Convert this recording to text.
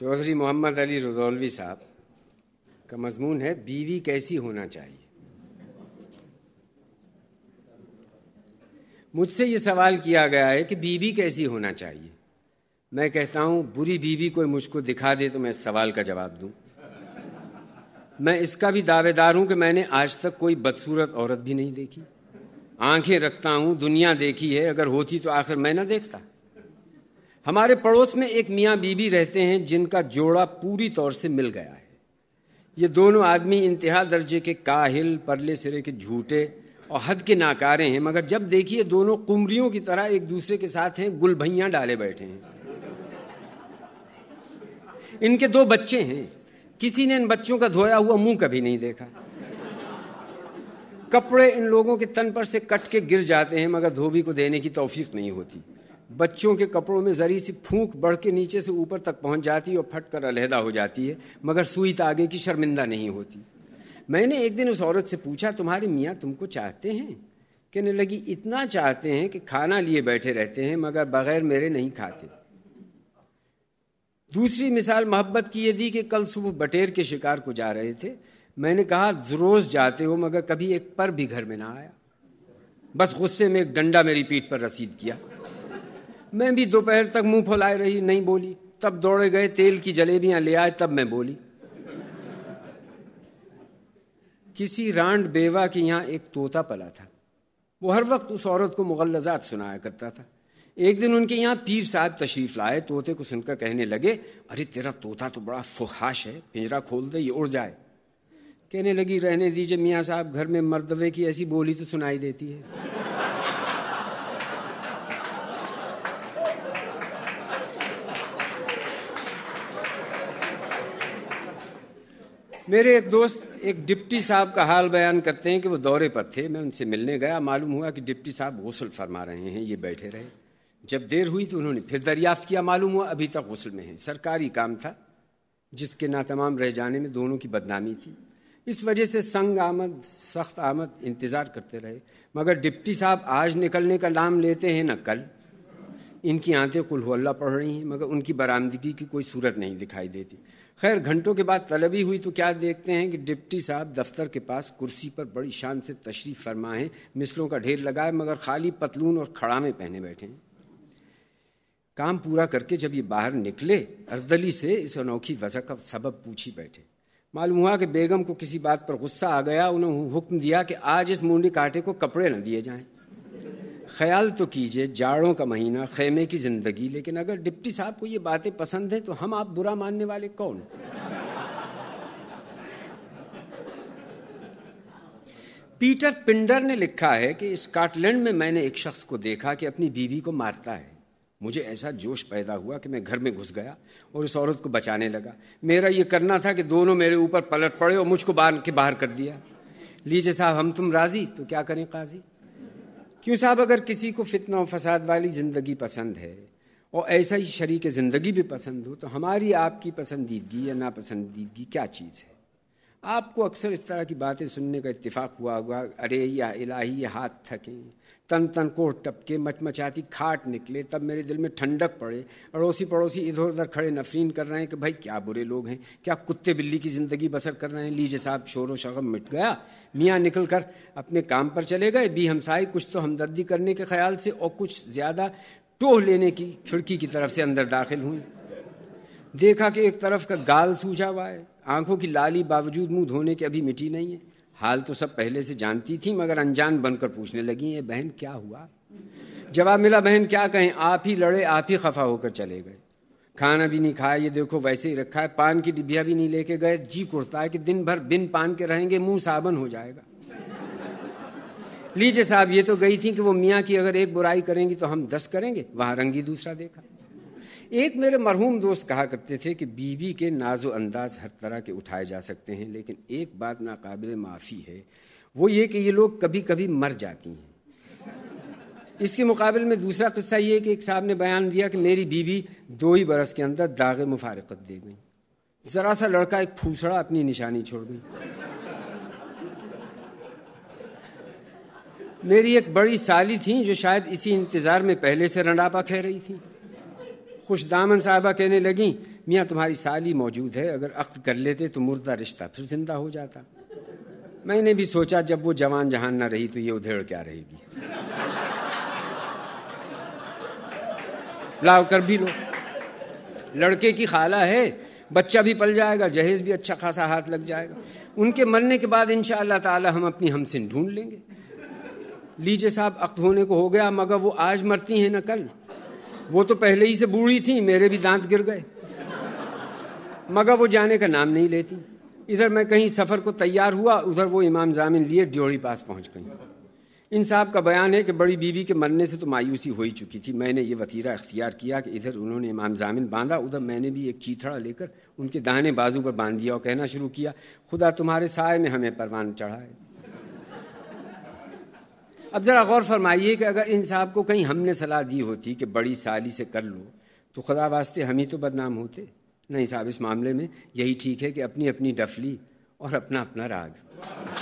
चौधरी मोहम्मद अली रदौलवी साहब का मजमून है बीवी कैसी होना चाहिए मुझसे ये सवाल किया गया है कि बीवी कैसी होना चाहिए मैं कहता हूँ बुरी बीवी कोई मुझको दिखा दे तो मैं इस सवाल का जवाब दू मैं इसका भी दावेदार हूं कि मैंने आज तक कोई बदसूरत औरत भी नहीं देखी आंखें रखता हूँ दुनिया देखी है अगर होती तो आखिर मैं ना देखता हमारे पड़ोस में एक मियाँ बीबी रहते हैं जिनका जोड़ा पूरी तौर से मिल गया है ये दोनों आदमी इंतहा दर्जे के काहिल परले सिरे के झूठे और हद के नाकारे हैं मगर जब देखिए दोनों कुमरियों की तरह एक दूसरे के साथ हैं गुलभैया डाले बैठे हैं इनके दो बच्चे हैं किसी ने इन बच्चों का धोया हुआ मुंह कभी नहीं देखा कपड़े इन लोगों के तन पर से कट के गिर जाते हैं मगर धोबी को देने की तौफीक नहीं होती बच्चों के कपड़ों में जरी सी फूंक बढ़ के नीचे से ऊपर तक पहुंच जाती है और फट कर अलहदा हो जाती है मगर सुई तागे तो की शर्मिंदा नहीं होती मैंने एक दिन उस औरत से पूछा तुम्हारे मियाँ तुमको चाहते हैं कहने लगी इतना चाहते हैं कि खाना लिए बैठे रहते हैं मगर बगैर मेरे नहीं खाते दूसरी मिसाल मोहब्बत की ये दी कि कल सुबह बटेर के शिकार को जा रहे थे मैंने कहा रोज जाते हो मगर कभी एक पर भी घर में ना आया बस गुस्से में एक डंडा मेरी पीठ पर रसीद किया मैं भी दोपहर तक मुंह फुलाए रही नहीं बोली तब दौड़े गए तेल की जलेबियां ले आए तब मैं बोली किसी रांड बेवा के यहाँ एक तोता पला था वो हर वक्त उस औरत को मुगलजात सुनाया करता था एक दिन उनके यहाँ पीर साहब तशरीफ लाए तोते को सुनकर कहने लगे अरे तेरा तोता तो बड़ा फुहाश है पिंजरा खोल दे ये उड़ जाए कहने लगी रहने दीजिए मियाँ साहब घर में मर्दवे की ऐसी बोली तो सुनाई देती है मेरे एक दोस्त एक डिप्टी साहब का हाल बयान करते हैं कि वो दौरे पर थे मैं उनसे मिलने गया मालूम हुआ कि डिप्टी साहब गसल फरमा रहे हैं ये बैठे रहे जब देर हुई तो उन्होंने फिर दरियाफ्त किया मालूम हुआ अभी तक गसल में है सरकारी काम था जिसके नातमाम रह जाने में दोनों की बदनामी थी इस वजह से संग आमद सख्त आमद इंतज़ार करते रहे मगर डिप्टी साहब आज निकलने का नाम लेते हैं ना कल इनकी आंतें कुल्हल्ला पढ़ रही हैं मगर उनकी बरामदगी की कोई सूरत नहीं दिखाई देती खैर घंटों के बाद तलबी हुई तो क्या देखते हैं कि डिप्टी साहब दफ्तर के पास कुर्सी पर बड़ी शान से तशरीफ़ फरमा है मिसलों का ढेर लगाए मगर खाली पतलून और खड़ामे पहने बैठे हैं काम पूरा करके जब ये बाहर निकले अर्दली से इस अनोखी वजह का सबब पूछी बैठे मालूम हुआ कि बेगम को किसी बात पर गुस्सा आ गया उन्होंने हुक्म दिया कि आज इस मुंडी कांटे को कपड़े न दिए जाएं ख्याल तो कीजिए जाड़ों का महीना खेमे की ज़िंदगी लेकिन अगर डिप्टी साहब को ये बातें पसंद हैं तो हम आप बुरा मानने वाले कौन पीटर पिंडर ने लिखा है कि स्कॉटलैंड में मैंने एक शख्स को देखा कि अपनी बीवी को मारता है मुझे ऐसा जोश पैदा हुआ कि मैं घर में घुस गया और उस औरत को बचाने लगा मेरा ये करना था कि दोनों मेरे ऊपर पलट पड़े और मुझको बाहर के बाहर कर दिया लीजिए साहब हम तुम राजी तो क्या करें काजी क्यों साहब अगर किसी को फितना फसाद वाली ज़िंदगी पसंद है और ऐसा ही शरीक ज़िंदगी भी पसंद हो तो हमारी आपकी पसंदीदगी या नापसंदीदगी क्या चीज़ है आपको अक्सर इस तरह की बातें सुनने का इत्तेफाक हुआ हुआ अरे या इलाही हाथ थकें तन तन को टपके मचमचाती खाट निकले तब मेरे दिल में ठंडक पड़े अड़ोसी पड़ोसी इधर उधर खड़े नफरीन कर रहे हैं कि भाई क्या बुरे लोग हैं क्या कुत्ते बिल्ली की ज़िंदगी बसर कर रहे हैं लीजिए साहब शोर शगम मिट गया मियाँ निकल कर अपने काम पर चले गए बी हमसाई कुछ तो हमदर्दी करने के ख्याल से और कुछ ज़्यादा टोह लेने की खिड़की की तरफ से अंदर दाखिल हुई देखा कि एक तरफ का गाल सूझा हुआ है आंखों की लाली बावजूद मुंह धोने के अभी मिटी नहीं है हाल तो सब पहले से जानती थी मगर अनजान बनकर पूछने लगी ये बहन क्या हुआ जवाब मिला बहन क्या कहें आप ही लड़े आप ही खफा होकर चले गए खाना भी नहीं खाया ये देखो वैसे ही रखा है पान की डिबिया भी नहीं लेके गए जी कुर्ता है कि दिन भर बिन पान के रहेंगे मुंह साबन हो जाएगा लीजिए साहब ये तो गई थी कि वो मियाँ की अगर एक बुराई करेंगी तो हम दस करेंगे वहां रंगी दूसरा देखा एक मेरे मरहूम दोस्त कहा करते थे कि बीवी के नाजो अंदाज हर तरह के उठाए जा सकते हैं लेकिन एक बात नाकबिल माफ़ी है वो ये कि ये लोग कभी कभी मर जाती हैं इसके मुकाबले में दूसरा किस्सा ये कि एक साहब ने बयान दिया कि मेरी बीवी दो ही बरस के अंदर दाग मुफारकत दे गई ज़रा सा लड़का एक फूसड़ा अपनी निशानी छोड़ गई मेरी एक बड़ी साली थी जो शायद इसी इंतज़ार में पहले से रंडापा खे रही थी खुश दामन साहबा कहने लगी मियाँ तुम्हारी साली मौजूद है अगर अक्त कर लेते तो मुर्दा रिश्ता फिर जिंदा हो जाता मैंने भी सोचा जब वो जवान जहान ना रही तो ये उधेड़ क्या रहेगी लाओ कर भी लो लड़के की खाला है बच्चा भी पल जाएगा जहेज भी अच्छा खासा हाथ लग जाएगा उनके मरने के बाद इन ताला हम अपनी हमसिन ढूंढ लेंगे लीजिए साहब अक्त होने को हो गया मगर वो आज मरती हैं ना कल वो तो पहले ही से बूढ़ी थी मेरे भी दांत गिर गए मगर वो जाने का नाम नहीं लेती इधर मैं कहीं सफ़र को तैयार हुआ उधर वो इमाम जामिन लिए ड्योड़ी पास पहुंच गई इन साहब का बयान है कि बड़ी बीवी के मरने से तो मायूसी हो ही चुकी थी मैंने ये वतीरा अख्तियार किया कि इधर उन्होंने इमाम जामिन बांधा उधर मैंने भी एक चीथड़ा लेकर उनके दाहने बाजू पर बांध दिया और कहना शुरू किया खुदा तुम्हारे साय में हमें परवान चढ़ाए अब ज़रा गौर फरमाइए कि अगर इन साहब को कहीं हमने सलाह दी होती कि बड़ी साली से कर लो तो खुदा वास्ते हम ही तो बदनाम होते नहीं साहब इस मामले में यही ठीक है कि अपनी अपनी डफली और अपना अपना राग